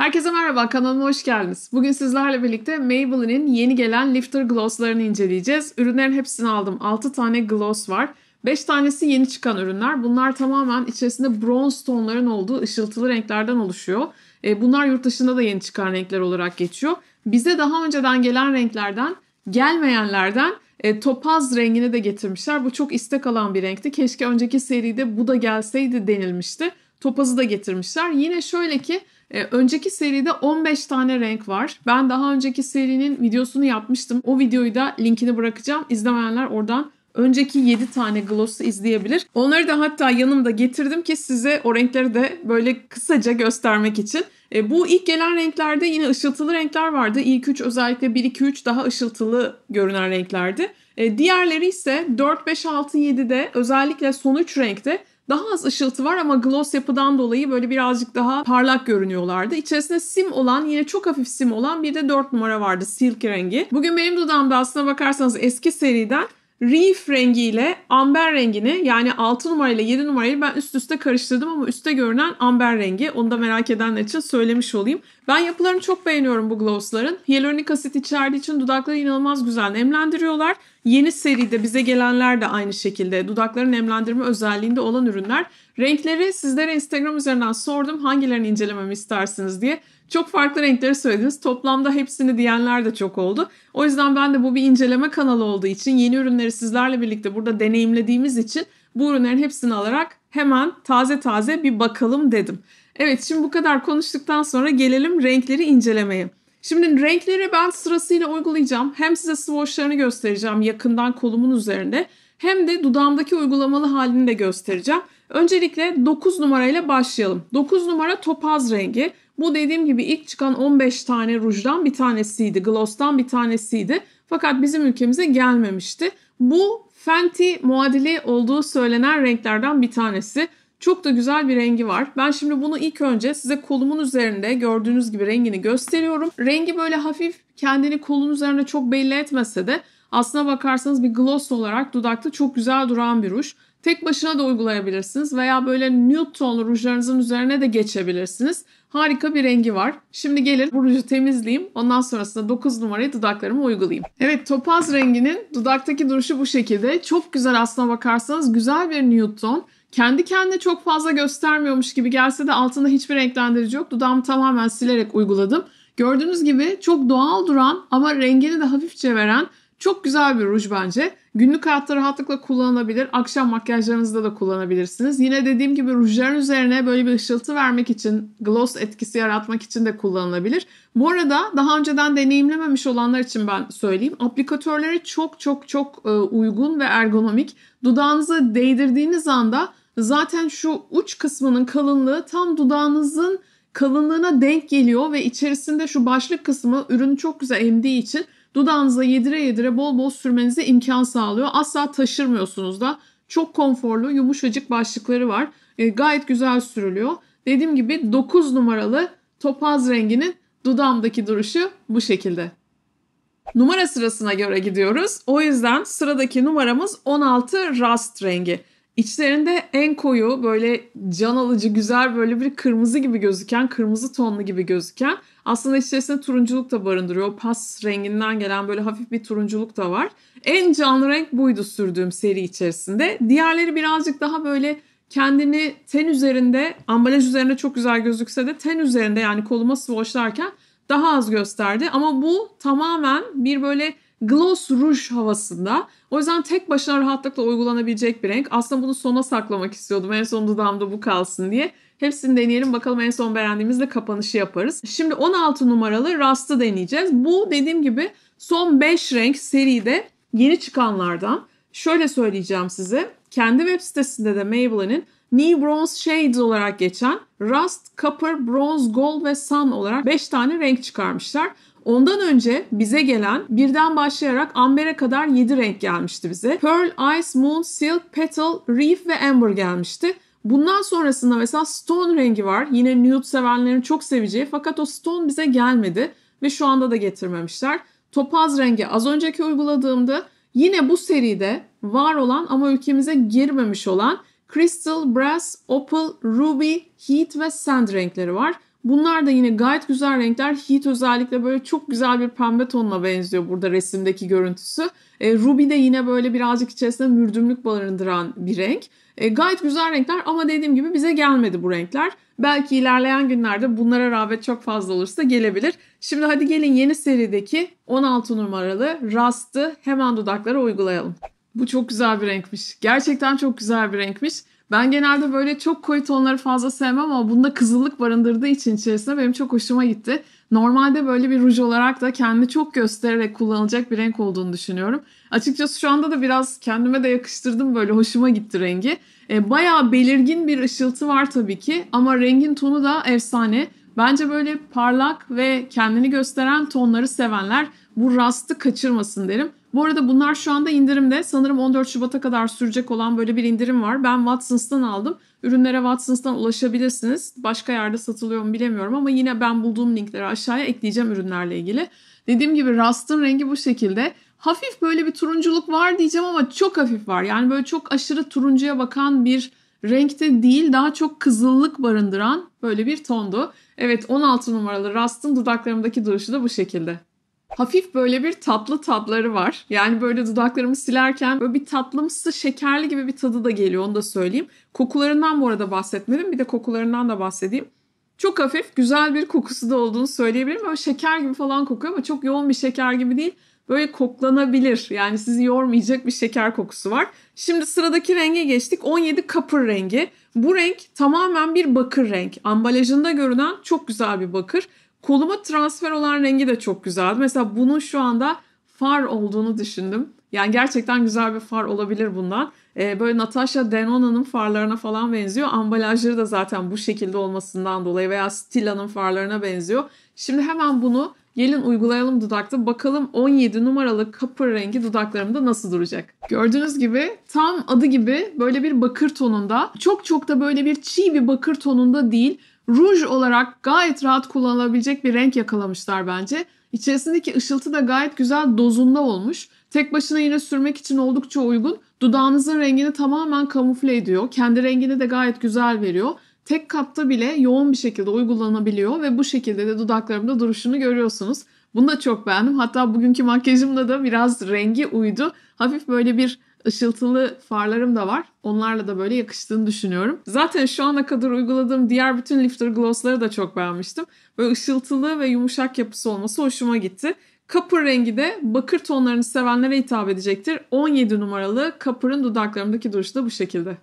Herkese merhaba, kanalıma hoş geldiniz. Bugün sizlerle birlikte Maybelline'in yeni gelen lifter glosslarını inceleyeceğiz. Ürünlerin hepsini aldım. 6 tane gloss var. 5 tanesi yeni çıkan ürünler. Bunlar tamamen içerisinde bronz tonların olduğu ışıltılı renklerden oluşuyor. E, bunlar yurt dışında da yeni çıkan renkler olarak geçiyor. Bize daha önceden gelen renklerden, gelmeyenlerden e, topaz rengini de getirmişler. Bu çok istek alan bir renkti. Keşke önceki seride bu da gelseydi denilmişti. Topazı da getirmişler. Yine şöyle ki e, önceki seride 15 tane renk var. Ben daha önceki serinin videosunu yapmıştım. O videoyu da linkini bırakacağım. İzlemeyenler oradan önceki 7 tane gloss'u izleyebilir. Onları da hatta yanımda getirdim ki size o renkleri de böyle kısaca göstermek için. E, bu ilk gelen renklerde yine ışıltılı renkler vardı. İlk 3 özellikle 1, 2, 3 daha ışıltılı görünen renklerdi. E, diğerleri ise 4, 5, 6, 7'de özellikle son 3 renkte daha az ışıltı var ama gloss yapıdan dolayı böyle birazcık daha parlak görünüyorlardı. İçerisinde sim olan yine çok hafif sim olan bir de 4 numara vardı silk rengi. Bugün benim dudağımda aslına bakarsanız eski seriden Reef rengiyle amber rengini yani 6 numarayla 7 numarayı ben üst üste karıştırdım ama üstte görünen amber rengi. Onu da merak edenler için söylemiş olayım. Ben yapılarını çok beğeniyorum bu glossların. Hyaluronik asit içerdiği için dudakları inanılmaz güzel nemlendiriyorlar. Yeni seride bize gelenler de aynı şekilde dudakların nemlendirme özelliğinde olan ürünler. Renkleri sizlere Instagram üzerinden sordum hangilerini incelememi istersiniz diye. Çok farklı renkleri söylediniz. Toplamda hepsini diyenler de çok oldu. O yüzden ben de bu bir inceleme kanalı olduğu için yeni ürünleri sizlerle birlikte burada deneyimlediğimiz için bu ürünlerin hepsini alarak hemen taze taze bir bakalım dedim. Evet şimdi bu kadar konuştuktan sonra gelelim renkleri incelemeye. Şimdi renkleri ben sırasıyla uygulayacağım. Hem size swatchlarını göstereceğim yakından kolumun üzerinde hem de dudağımdaki uygulamalı halini de göstereceğim. Öncelikle 9 numarayla başlayalım. 9 numara topaz rengi. Bu dediğim gibi ilk çıkan 15 tane rujdan bir tanesiydi. Gloss'tan bir tanesiydi. Fakat bizim ülkemize gelmemişti. Bu Fenty muadili olduğu söylenen renklerden bir tanesi. Çok da güzel bir rengi var. Ben şimdi bunu ilk önce size kolumun üzerinde gördüğünüz gibi rengini gösteriyorum. Rengi böyle hafif kendini kolun üzerinde çok belli etmese de aslına bakarsanız bir gloss olarak dudakta çok güzel duran bir ruj. Tek başına da uygulayabilirsiniz veya böyle nude tonlu rujlarınızın üzerine de geçebilirsiniz. Harika bir rengi var. Şimdi gelin bu ruju temizleyeyim. Ondan sonrasında 9 numarayı dudaklarıma uygulayayım. Evet topaz renginin dudaktaki duruşu bu şekilde. Çok güzel aslına bakarsanız güzel bir nude ton. Kendi kendine çok fazla göstermiyormuş gibi gelse de altında hiçbir renklendirici yok. Dudağımı tamamen silerek uyguladım. Gördüğünüz gibi çok doğal duran ama rengini de hafifçe veren çok güzel bir ruj bence. Günlük hayatta rahatlıkla kullanılabilir. Akşam makyajlarınızda da kullanabilirsiniz. Yine dediğim gibi rujların üzerine böyle bir ışıltı vermek için, gloss etkisi yaratmak için de kullanılabilir. Bu arada daha önceden deneyimlememiş olanlar için ben söyleyeyim. Aplikatörleri çok çok çok e, uygun ve ergonomik. Dudağınıza değdirdiğiniz anda zaten şu uç kısmının kalınlığı tam dudağınızın kalınlığına denk geliyor ve içerisinde şu başlık kısmı ürünü çok güzel emdiği için Dudağınıza yedire yedire bol bol sürmenize imkan sağlıyor. Asla taşırmıyorsunuz da. Çok konforlu, yumuşacık başlıkları var. E, gayet güzel sürülüyor. Dediğim gibi 9 numaralı topaz renginin dudağımdaki duruşu bu şekilde. Numara sırasına göre gidiyoruz. O yüzden sıradaki numaramız 16 rast rengi. İçlerinde en koyu böyle can alıcı güzel böyle bir kırmızı gibi gözüken, kırmızı tonlu gibi gözüken aslında içerisinde turunculuk da barındırıyor. O pas renginden gelen böyle hafif bir turunculuk da var. En canlı renk buydu sürdüğüm seri içerisinde. Diğerleri birazcık daha böyle kendini ten üzerinde, ambalaj üzerinde çok güzel gözükse de ten üzerinde yani koluma swatchlarken daha az gösterdi. Ama bu tamamen bir böyle gloss Rouge havasında. O yüzden tek başına rahatlıkla uygulanabilecek bir renk. Aslında bunu sona saklamak istiyordum. En son dudağımda bu kalsın diye. Hepsini deneyelim bakalım en son beğendiğimizde kapanışı yaparız. Şimdi 16 numaralı Rust'ı deneyeceğiz. Bu dediğim gibi son 5 renk seride yeni çıkanlardan. Şöyle söyleyeceğim size. Kendi web sitesinde de Maybelline'in New Bronze Shades olarak geçen Rust, Copper, Bronze, Gold ve Sun olarak 5 tane renk çıkarmışlar. Ondan önce bize gelen birden başlayarak ambere kadar 7 renk gelmişti bize. Pearl, Ice, Moon, Silk, Petal, Reef ve Amber gelmişti. Bundan sonrasında mesela Stone rengi var. Yine nude sevenlerin çok seveceği fakat o Stone bize gelmedi ve şu anda da getirmemişler. Topaz rengi az önceki uyguladığımda yine bu seride var olan ama ülkemize girmemiş olan Crystal, Brass, Opal, Ruby, Heat ve Sand renkleri var. Bunlar da yine gayet güzel renkler. Heat özellikle böyle çok güzel bir pembe tonuna benziyor burada resimdeki görüntüsü. E, Ruby de yine böyle birazcık içerisinde mürdümlük barındıran bir renk. E, gayet güzel renkler ama dediğim gibi bize gelmedi bu renkler. Belki ilerleyen günlerde bunlara rağbet çok fazla olursa gelebilir. Şimdi hadi gelin yeni serideki 16 numaralı Rust'ı hemen dudaklara uygulayalım. Bu çok güzel bir renkmiş. Gerçekten çok güzel bir renkmiş. Ben genelde böyle çok koyu tonları fazla sevmem ama bunda kızıllık barındırdığı için içerisinde benim çok hoşuma gitti. Normalde böyle bir ruj olarak da kendini çok göstererek kullanılacak bir renk olduğunu düşünüyorum. Açıkçası şu anda da biraz kendime de yakıştırdım böyle hoşuma gitti rengi. E, bayağı belirgin bir ışıltı var tabii ki ama rengin tonu da efsane. Bence böyle parlak ve kendini gösteren tonları sevenler bu rastı kaçırmasın derim. Bu arada bunlar şu anda indirimde. Sanırım 14 Şubat'a kadar sürecek olan böyle bir indirim var. Ben Watson's'tan aldım. Ürünlere Watson's'tan ulaşabilirsiniz. Başka yerde satılıyor mu bilemiyorum ama yine ben bulduğum linkleri aşağıya ekleyeceğim ürünlerle ilgili. Dediğim gibi rastın rengi bu şekilde. Hafif böyle bir turunculuk var diyeceğim ama çok hafif var. Yani böyle çok aşırı turuncuya bakan bir renkte değil daha çok kızıllık barındıran böyle bir tondu. Evet 16 numaralı rastın dudaklarımdaki duruşu da bu şekilde hafif böyle bir tatlı tatları var. Yani böyle dudaklarımı silerken böyle bir tatlımsı şekerli gibi bir tadı da geliyor onu da söyleyeyim. Kokularından bu arada bahsetmedim bir de kokularından da bahsedeyim. Çok hafif güzel bir kokusu da olduğunu söyleyebilirim. Böyle şeker gibi falan kokuyor ama çok yoğun bir şeker gibi değil. Böyle koklanabilir yani sizi yormayacak bir şeker kokusu var. Şimdi sıradaki renge geçtik 17 kapır rengi. Bu renk tamamen bir bakır renk. Ambalajında görünen çok güzel bir bakır. Koluma transfer olan rengi de çok güzeldi. Mesela bunun şu anda far olduğunu düşündüm. Yani gerçekten güzel bir far olabilir bundan. Ee, böyle Natasha Denona'nın farlarına falan benziyor. Ambalajları da zaten bu şekilde olmasından dolayı veya Stila'nın farlarına benziyor. Şimdi hemen bunu Gelin uygulayalım dudakta. Bakalım 17 numaralı kapır rengi dudaklarımda nasıl duracak. Gördüğünüz gibi tam adı gibi böyle bir bakır tonunda. Çok çok da böyle bir çiğ bir bakır tonunda değil ruj olarak gayet rahat kullanılabilecek bir renk yakalamışlar bence. İçerisindeki ışıltı da gayet güzel dozunda olmuş. Tek başına yine sürmek için oldukça uygun. Dudağınızın rengini tamamen kamufle ediyor. Kendi rengini de gayet güzel veriyor. Tek katta bile yoğun bir şekilde uygulanabiliyor ve bu şekilde de dudaklarımda duruşunu görüyorsunuz. Bunu da çok beğendim. Hatta bugünkü makyajımda da biraz rengi uydu. Hafif böyle bir ışıltılı farlarım da var. Onlarla da böyle yakıştığını düşünüyorum. Zaten şu ana kadar uyguladığım diğer bütün lifter glossları da çok beğenmiştim. Böyle ışıltılı ve yumuşak yapısı olması hoşuma gitti. Kapır rengi de bakır tonlarını sevenlere hitap edecektir. 17 numaralı kapırın dudaklarımdaki duruşu da bu şekilde.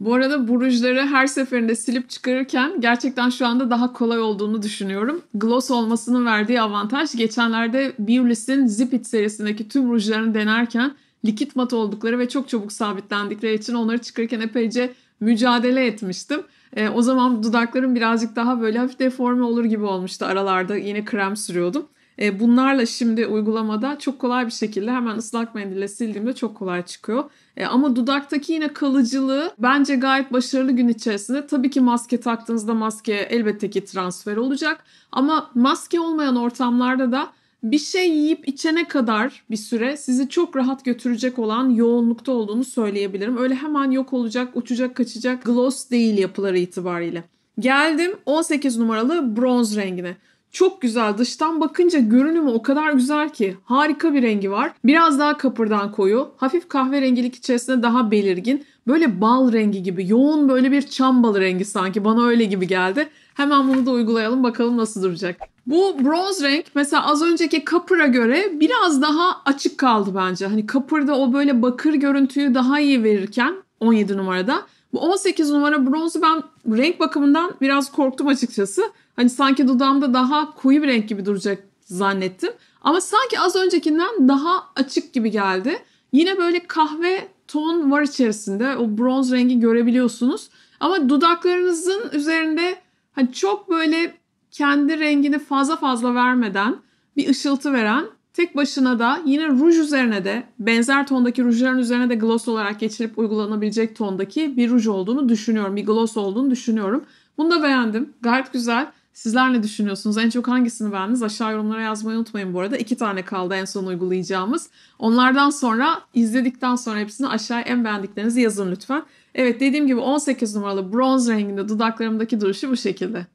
Bu arada bu rujları her seferinde silip çıkarırken gerçekten şu anda daha kolay olduğunu düşünüyorum. Gloss olmasının verdiği avantaj geçenlerde Beauless'in Zipit serisindeki tüm rujlarını denerken likit mat oldukları ve çok çabuk sabitlendikleri için onları çıkarken epeyce mücadele etmiştim. E, o zaman dudaklarım birazcık daha böyle hafif deforme olur gibi olmuştu aralarda. Yine krem sürüyordum. E, bunlarla şimdi uygulamada çok kolay bir şekilde hemen ıslak mendille sildiğimde çok kolay çıkıyor. E, ama dudaktaki yine kalıcılığı bence gayet başarılı gün içerisinde. Tabii ki maske taktığınızda maske elbette ki transfer olacak. Ama maske olmayan ortamlarda da bir şey yiyip içene kadar bir süre sizi çok rahat götürecek olan yoğunlukta olduğunu söyleyebilirim. Öyle hemen yok olacak, uçacak, kaçacak gloss değil yapıları itibariyle. Geldim 18 numaralı bronz rengine. Çok güzel. Dıştan bakınca görünümü o kadar güzel ki. Harika bir rengi var. Biraz daha kapırdan koyu. Hafif kahverengilik içerisinde daha belirgin. Böyle bal rengi gibi. Yoğun böyle bir çam balı rengi sanki. Bana öyle gibi geldi. Hemen bunu da uygulayalım. Bakalım nasıl duracak. Bu bronz renk mesela az önceki kapıra göre biraz daha açık kaldı bence. Hani kapırda o böyle bakır görüntüyü daha iyi verirken 17 numarada. Bu 18 numara bronzu ben renk bakımından biraz korktum açıkçası. Hani sanki dudağımda daha koyu bir renk gibi duracak zannettim. Ama sanki az öncekinden daha açık gibi geldi. Yine böyle kahve ton var içerisinde. O bronz rengi görebiliyorsunuz. Ama dudaklarınızın üzerinde hani çok böyle kendi rengini fazla fazla vermeden bir ışıltı veren Tek başına da yine ruj üzerine de benzer tondaki rujların üzerine de gloss olarak geçirip uygulanabilecek tondaki bir ruj olduğunu düşünüyorum. Bir gloss olduğunu düşünüyorum. Bunu da beğendim. Gayet güzel. Sizler ne düşünüyorsunuz? En çok hangisini beğendiniz? Aşağı yorumlara yazmayı unutmayın bu arada. İki tane kaldı en son uygulayacağımız. Onlardan sonra izledikten sonra hepsini aşağı en beğendiklerinizi yazın lütfen. Evet dediğim gibi 18 numaralı bronz renginde dudaklarımdaki duruşu bu şekilde.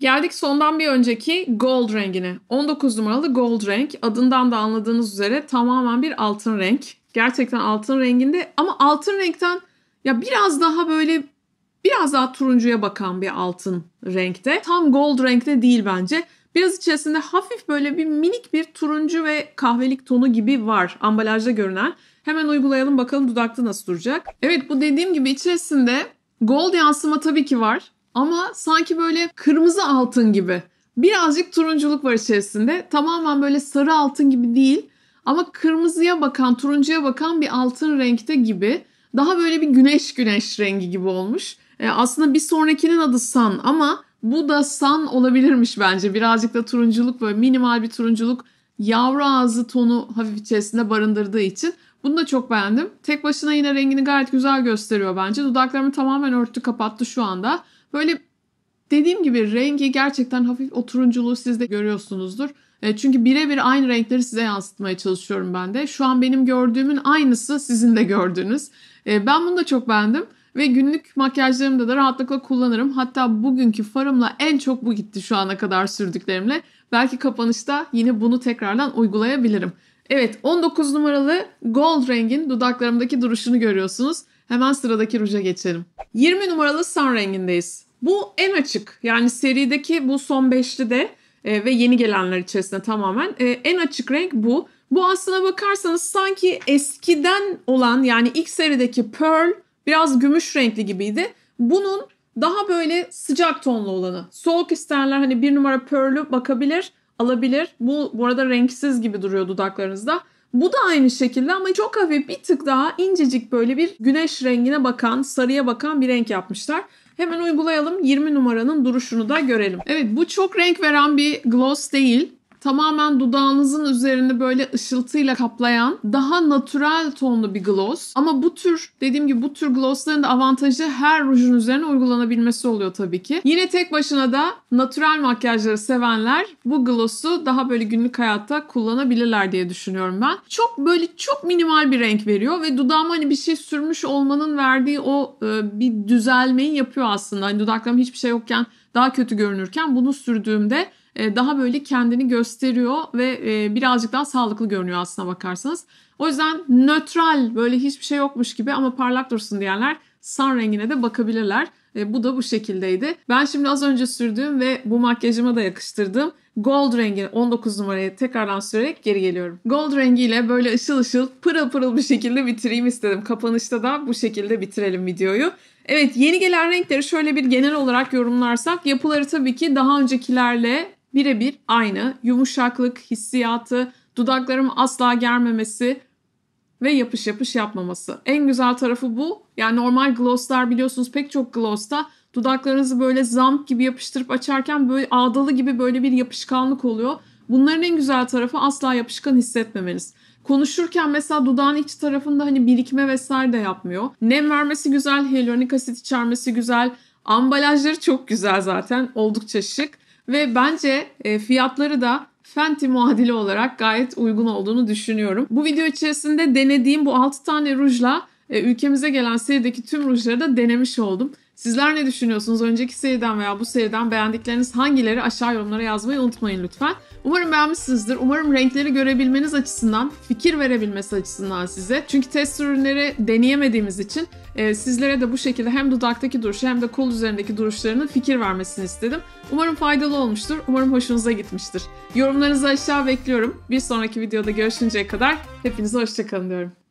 Geldik sondan bir önceki gold rengine. 19 numaralı gold renk adından da anladığınız üzere tamamen bir altın renk. Gerçekten altın renginde ama altın renkten ya biraz daha böyle biraz daha turuncuya bakan bir altın renkte. Tam gold renkte değil bence. Biraz içerisinde hafif böyle bir minik bir turuncu ve kahvelik tonu gibi var ambalajda görünen. Hemen uygulayalım bakalım dudakta nasıl duracak. Evet bu dediğim gibi içerisinde gold yansıma tabii ki var. Ama sanki böyle kırmızı altın gibi. Birazcık turunculuk var içerisinde. Tamamen böyle sarı altın gibi değil. Ama kırmızıya bakan, turuncuya bakan bir altın renkte gibi. Daha böyle bir güneş güneş rengi gibi olmuş. E, aslında bir sonrakinin adı San ama bu da San olabilirmiş bence. Birazcık da turunculuk böyle minimal bir turunculuk yavru ağzı tonu hafif içerisinde barındırdığı için bunu da çok beğendim. Tek başına yine rengini gayet güzel gösteriyor bence. Dudaklarımı tamamen örttü kapattı şu anda. Böyle dediğim gibi rengi gerçekten hafif oturunculuğu siz de görüyorsunuzdur. E, çünkü birebir aynı renkleri size yansıtmaya çalışıyorum ben de. Şu an benim gördüğümün aynısı sizin de gördüğünüz. E, ben bunu da çok beğendim ve günlük makyajlarımda da rahatlıkla kullanırım. Hatta bugünkü farımla en çok bu gitti şu ana kadar sürdüklerimle. Belki kapanışta yine bunu tekrardan uygulayabilirim. Evet 19 numaralı gold rengin dudaklarımdaki duruşunu görüyorsunuz. Hemen sıradaki ruja geçelim. 20 numaralı Sun rengindeyiz. Bu en açık. Yani serideki bu son beşli de e, ve yeni gelenler içerisinde tamamen e, en açık renk bu. Bu aslına bakarsanız sanki eskiden olan yani ilk serideki Pearl biraz gümüş renkli gibiydi. Bunun daha böyle sıcak tonlu olanı. Soğuk isteyenler hani bir numara Pearl'ü bakabilir, alabilir. Bu bu arada renksiz gibi duruyor dudaklarınızda. Bu da aynı şekilde ama çok hafif bir tık daha incecik böyle bir güneş rengine bakan, sarıya bakan bir renk yapmışlar. Hemen uygulayalım 20 numaranın duruşunu da görelim. Evet bu çok renk veren bir gloss değil. Tamamen dudağınızın üzerini böyle ışıltıyla kaplayan daha natural tonlu bir gloss. Ama bu tür dediğim gibi bu tür glossların da avantajı her rujun üzerine uygulanabilmesi oluyor tabii ki. Yine tek başına da natural makyajları sevenler bu gloss'u daha böyle günlük hayatta kullanabilirler diye düşünüyorum ben. Çok böyle çok minimal bir renk veriyor ve dudağıma hani bir şey sürmüş olmanın verdiği o e, bir düzelmeyi yapıyor aslında. Hani dudaklarım hiçbir şey yokken daha kötü görünürken bunu sürdüğümde e, daha böyle kendini gösteriyor ve e, birazcık daha sağlıklı görünüyor aslına bakarsanız. O yüzden nötral böyle hiçbir şey yokmuş gibi ama parlak dursun diyenler sun rengine de bakabilirler. E, bu da bu şekildeydi. Ben şimdi az önce sürdüğüm ve bu makyajıma da yakıştırdığım gold rengi 19 numaraya tekrardan sürerek geri geliyorum. Gold rengiyle böyle ışıl ışıl pırıl pırıl bir şekilde bitireyim istedim. Kapanışta da bu şekilde bitirelim videoyu. Evet yeni gelen renkleri şöyle bir genel olarak yorumlarsak yapıları tabii ki daha öncekilerle birebir aynı. Yumuşaklık, hissiyatı, dudaklarım asla germemesi ve yapış yapış yapmaması. En güzel tarafı bu. Yani normal glosslar biliyorsunuz pek çok glossta dudaklarınızı böyle zamp gibi yapıştırıp açarken böyle ağdalı gibi böyle bir yapışkanlık oluyor. Bunların en güzel tarafı asla yapışkan hissetmemeniz. Konuşurken mesela dudağın iç tarafında hani birikme vesaire de yapmıyor. Nem vermesi güzel, hyaluronik asit içermesi güzel. Ambalajları çok güzel zaten. Oldukça şık. Ve bence e, fiyatları da Fenty muadili olarak gayet uygun olduğunu düşünüyorum. Bu video içerisinde denediğim bu 6 tane rujla e, ülkemize gelen serideki tüm rujları da denemiş oldum. Sizler ne düşünüyorsunuz? Önceki seriden veya bu seriden beğendikleriniz hangileri aşağı yorumlara yazmayı unutmayın lütfen. Umarım beğenmişsinizdir. Umarım renkleri görebilmeniz açısından, fikir verebilmesi açısından size. Çünkü test ürünleri deneyemediğimiz için e, sizlere de bu şekilde hem dudaktaki duruşu hem de kol üzerindeki duruşlarının fikir vermesini istedim. Umarım faydalı olmuştur. Umarım hoşunuza gitmiştir. Yorumlarınızı aşağı bekliyorum. Bir sonraki videoda görüşünceye kadar hepinize hoşçakalın diyorum.